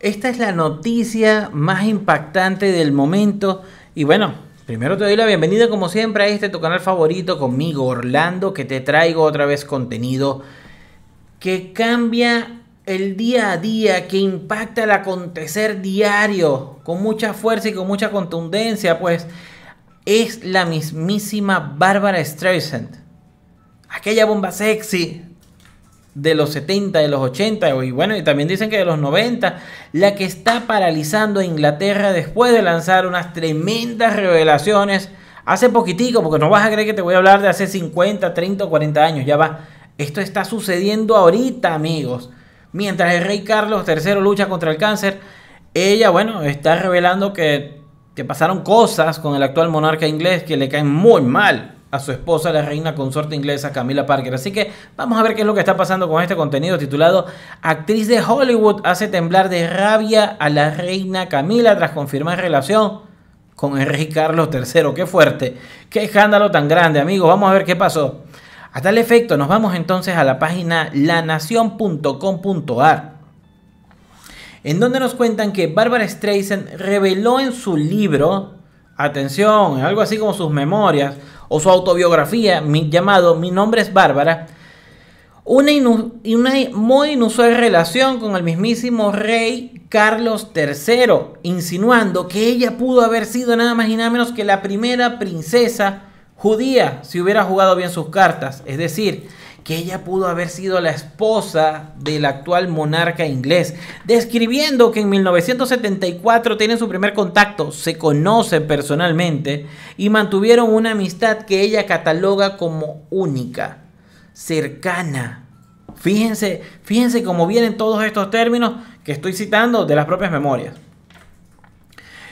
Esta es la noticia más impactante del momento. Y bueno, primero te doy la bienvenida como siempre a este tu canal favorito conmigo, Orlando, que te traigo otra vez contenido que cambia el día a día, que impacta el acontecer diario, con mucha fuerza y con mucha contundencia, pues es la mismísima Bárbara Streisand. Aquella bomba sexy de los 70, de los 80 y bueno, y también dicen que de los 90, la que está paralizando a Inglaterra después de lanzar unas tremendas revelaciones hace poquitico, porque no vas a creer que te voy a hablar de hace 50, 30 o 40 años, ya va. Esto está sucediendo ahorita, amigos. Mientras el rey Carlos III lucha contra el cáncer, ella, bueno, está revelando que, que pasaron cosas con el actual monarca inglés que le caen muy mal a su esposa, la reina consorte inglesa Camila Parker. Así que vamos a ver qué es lo que está pasando con este contenido titulado Actriz de Hollywood hace temblar de rabia a la reina Camila tras confirmar relación con rey Carlos III. Qué fuerte, qué escándalo tan grande, amigos. Vamos a ver qué pasó. A tal efecto, nos vamos entonces a la página lanación.com.ar en donde nos cuentan que Barbara Streisand reveló en su libro atención, algo así como sus memorias o su autobiografía, mi, llamado Mi nombre es Bárbara, una, una muy inusual relación con el mismísimo rey Carlos III, insinuando que ella pudo haber sido nada más y nada menos que la primera princesa judía si hubiera jugado bien sus cartas, es decir, que ella pudo haber sido la esposa del actual monarca inglés, describiendo que en 1974 tienen su primer contacto, se conocen personalmente y mantuvieron una amistad que ella cataloga como única, cercana. Fíjense, fíjense cómo vienen todos estos términos que estoy citando de las propias memorias.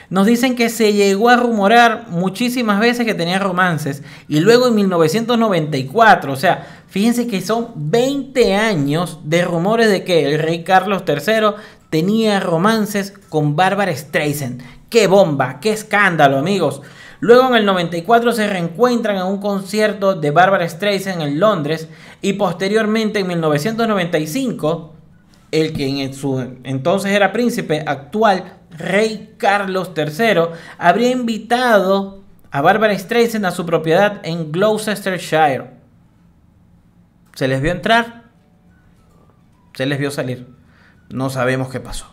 Nos dicen que se llegó a rumorar muchísimas veces que tenía romances y luego en 1994, o sea, Fíjense que son 20 años de rumores de que el rey Carlos III tenía romances con Bárbara Streisand. ¡Qué bomba! ¡Qué escándalo, amigos! Luego en el 94 se reencuentran en un concierto de Bárbara Streisand en Londres y posteriormente en 1995 el que en su entonces era príncipe actual, rey Carlos III, habría invitado a Bárbara Streisand a su propiedad en Gloucestershire. Se les vio entrar, se les vio salir. No sabemos qué pasó.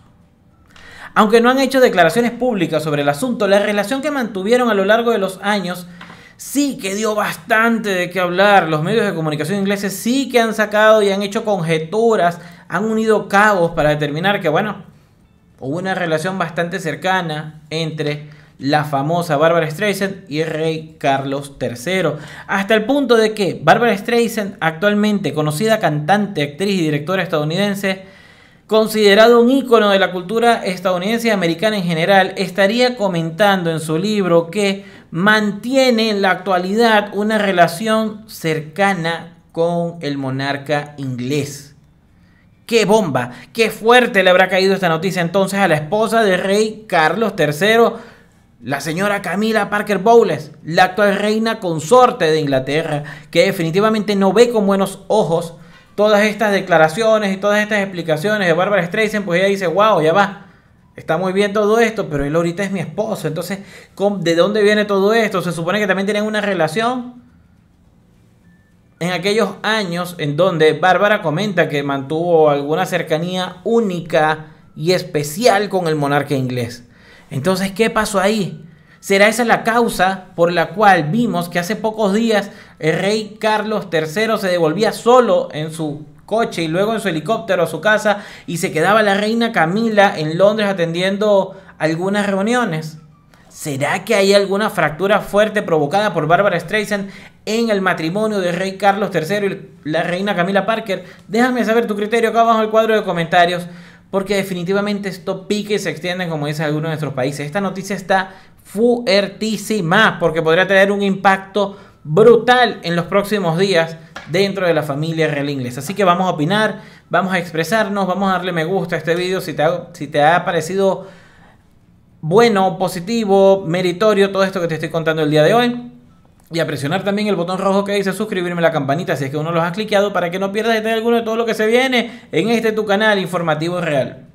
Aunque no han hecho declaraciones públicas sobre el asunto, la relación que mantuvieron a lo largo de los años sí que dio bastante de qué hablar. Los medios de comunicación ingleses sí que han sacado y han hecho conjeturas, han unido cabos para determinar que, bueno, hubo una relación bastante cercana entre la famosa Barbara Streisand y el rey Carlos III. Hasta el punto de que Barbara Streisand, actualmente conocida cantante, actriz y directora estadounidense, considerado un ícono de la cultura estadounidense y americana en general, estaría comentando en su libro que mantiene en la actualidad una relación cercana con el monarca inglés. ¡Qué bomba! ¡Qué fuerte le habrá caído esta noticia entonces a la esposa del rey Carlos III! La señora Camila Parker Bowles, la actual reina consorte de Inglaterra, que definitivamente no ve con buenos ojos todas estas declaraciones y todas estas explicaciones de Bárbara Streisand, pues ella dice, wow, ya va, está muy bien todo esto, pero él ahorita es mi esposo, entonces, ¿de dónde viene todo esto? Se supone que también tienen una relación. En aquellos años en donde Bárbara comenta que mantuvo alguna cercanía única y especial con el monarca inglés. Entonces, ¿qué pasó ahí? ¿Será esa la causa por la cual vimos que hace pocos días el rey Carlos III se devolvía solo en su coche y luego en su helicóptero a su casa y se quedaba la reina Camila en Londres atendiendo algunas reuniones? ¿Será que hay alguna fractura fuerte provocada por Bárbara Streisand en el matrimonio del rey Carlos III y la reina Camila Parker? Déjame saber tu criterio acá abajo en el cuadro de comentarios porque definitivamente pique y se extiende como dice algunos de nuestros países. Esta noticia está fuertísima, porque podría tener un impacto brutal en los próximos días dentro de la familia real inglesa. Así que vamos a opinar, vamos a expresarnos, vamos a darle me gusta a este video si te si te ha parecido bueno, positivo, meritorio todo esto que te estoy contando el día de hoy y a presionar también el botón rojo que dice suscribirme a la campanita si es que uno los ha cliqueado para que no pierdas tener alguno de todo lo que se viene en este tu canal informativo real.